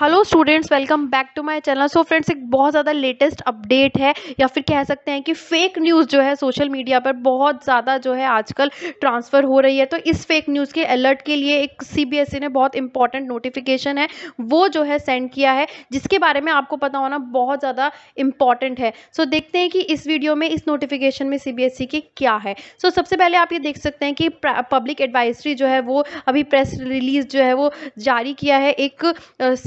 hello students welcome back to my channel so friends एक बहुत ज़्यादा लेटेस्ट अपडेट है या फिर कह सकते हैं कि फेक न्यूज़ जो है सोशल मीडिया पर बहुत ज़्यादा जो है आजकल ट्रांसफ़र हो रही है तो इस फेक न्यूज़ के अलर्ट के लिए एक सीबीएसई e ने बहुत इंपॉर्टेंट नोटिफिकेशन है वो जो है सेंड किया है जिसके बारे में आपको पता होना बहुत ज़्यादा इंपॉर्टेंट है सो so, देखते हैं कि इस वीडियो में इस नोटिफिकेशन में सी e के क्या है सो so, सबसे पहले आप ये देख सकते हैं कि पब्लिक एडवाइसरी जो है वो अभी प्रेस रिलीज जो है वो जारी किया है एक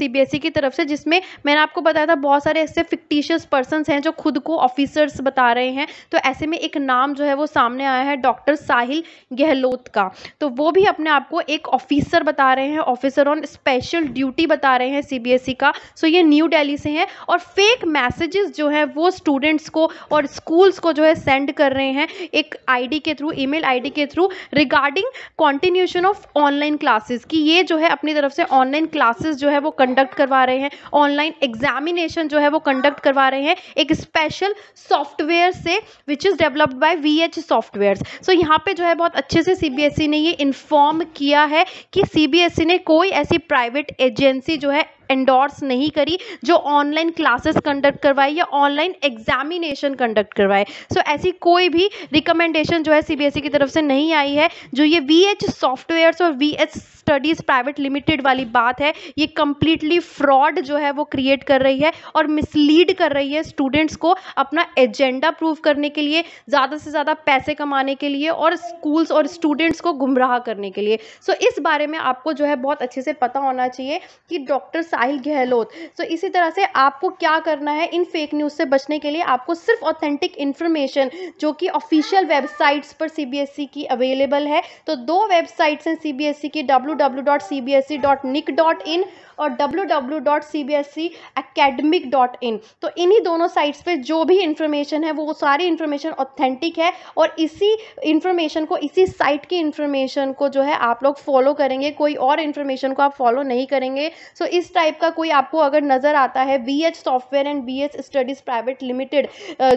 सी सीबीएसई की तरफ से जिसमें मैंने आपको बताया था बहुत सारे ऐसे फिक्टिशियस पर्सन हैं जो खुद को ऑफिसर्स बता रहे हैं तो ऐसे में एक नाम जो है वो सामने आया है डॉक्टर साहिल गहलोत का तो वो भी अपने आप को एक ऑफिसर बता रहे हैं ऑफिसर ऑन स्पेशल ड्यूटी बता रहे हैं सीबीएसई e का सो ये न्यू डेली से हैं और फेक मैसेजेस जो हैं वो स्टूडेंट्स को और स्कूल्स को जो है सेंड कर रहे हैं एक आईडी के थ्रू ईमेल आईडी के through regarding continuation of online classes कि ये जो है अपनी तरफ से ऑनलाइन क्लासेस जो है वो कंडक्ट कंडक्ट करवा रहे हैं ऑनलाइन एग्जामिनेशन जो है वो कंडक्ट करवा रहे हैं एक स्पेशल सॉफ्टवेयर से which is developed by V H software so यहाँ पे जो है बहुत अच्छे से सी e ने ये इन्फॉर्म किया है कि सी e ने कोई ऐसी प्राइवेट एजेंसी जो है एंडोर्स नहीं करी जो ऑनलाइन क्लासेस कंडक्ट करवाए या ऑनलाइन एग्जामिनेशन कंडक्ट करवाए सो so, ऐसी कोई भी रिकमेंडेशन जो है सीबीएसई e की तरफ से नहीं आई है जो ये वी एच सॉफ्टवेयर्स और V H studies private limited वाली बात है ये कंप्लीटली फ्रॉड जो है वो क्रिएट कर रही है और मिसलीड कर रही है स्टूडेंट्स को अपना एजेंडा प्रूव करने के लिए ज़्यादा से ज़्यादा पैसे कमाने के लिए और स्कूल्स और स्टूडेंट्स को गुमराह करने के लिए सो so, इस बारे में आपको जो है बहुत अच्छे से पता होना चाहिए कि डॉक्टर साहिल गहलोत सो इसी तरह से आपको क्या करना है इन फेक न्यूज़ से बचने के लिए आपको सिर्फ ऑथेंटिक इन्फॉर्मेशन जो कि ऑफिशियल वेबसाइट्स पर सीबीएसई e की अवेलेबल है तो दो वेबसाइट्स हैं सीबीएसई e की www.cbse.nic.in और www.cbsceacademic.in तो इन्हीं दोनों साइट्स पे जो भी इन्फॉर्मेशन है वो सारी इन्फॉर्मेशन ऑथेंटिक है और इसी इन्फॉर्मेशन को इसी साइट की इन्फॉर्मेशन को जो है आप लोग फॉलो करेंगे कोई और इन्फॉर्मेशन को आप फॉलो नहीं करेंगे सो so, इस टाइप टाइप का कोई आपको अगर नज़र आता है V H software and B studies private limited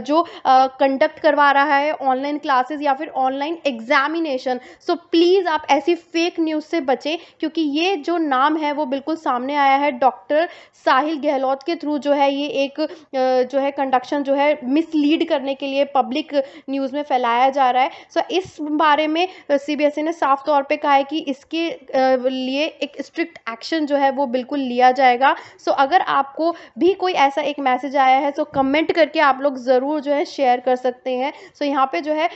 जो कंडक्ट करवा रहा है ऑनलाइन क्लासेस या फिर ऑनलाइन एग्जामिनेशन सो प्लीज़ आप ऐसी फेक न्यूज़ से बचें क्योंकि ये जो नाम है वो बिल्कुल सामने आया है डॉक्टर साहिल गहलोत के थ्रू जो है ये एक जो है कंडक्शन जो है मिसलीड करने के लिए पब्लिक न्यूज़ में फैलाया जा रहा है सो so, इस बारे में सीबीएसई e ने साफ तौर पे कहा है कि इसके लिए एक स्ट्रिक्ट एक्शन जो है वो बिल्कुल लिया जाए जाएगा सो so, अगर आपको भी कोई ऐसा एक मैसेज आया है तो कमेंट करके आप लोग ज़रूर जो है शेयर कर सकते हैं सो so, यहाँ पे जो है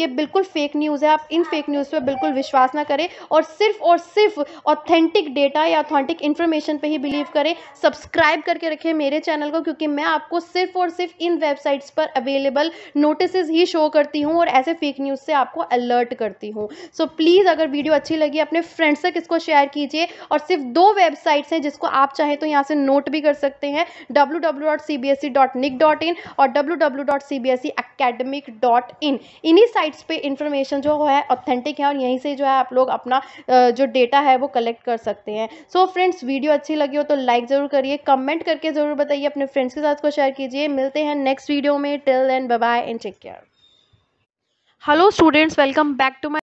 ये बिल्कुल फेक न्यूज़ है आप इन फेक न्यूज़ पर बिल्कुल विश्वास ना करें और सिर्फ और सिर्फ ऑथेंटिक डेटा या ऑथेंटिक इन्फॉर्मेशन पर ही बिलीव करें सब्सक्राइब करके रखें मेरे चैनल को क्योंकि मैं आपको सिर्फ और सिर्फ इन वेबसाइट्स पर अवेलेबल नोटिस ही शो करती हूँ और ऐसे फेक न्यूज़ से आपको अलर्ट करती हूँ सो so, प्लीज़ अगर वीडियो अच्छी लगी अपने फ्रेंड्स तक इसको शेयर कीजिए और सिर्फ दो वेबसाइट्स हैं जिसको आप आप चाहें तो यहाँ से नोट भी कर सकते हैं डब्ल्यू डब्ल्यू डॉट और डब्ल्यू इन्हीं साइट्स पर इन्फॉर्मेशन जो है ऑथेंटिक है और यहीं से जो है आप लोग अपना जो डेटा है वो कलेक्ट कर सकते हैं सो so, फ्रेंड्स वीडियो अच्छी लगी हो तो लाइक ज़रूर करिए कमेंट करके ज़रूर बताइए अपने फ्रेंड्स के साथ को शेयर कीजिए मिलते हैं नेक्स्ट वीडियो में till then bye and take care hello students welcome back to my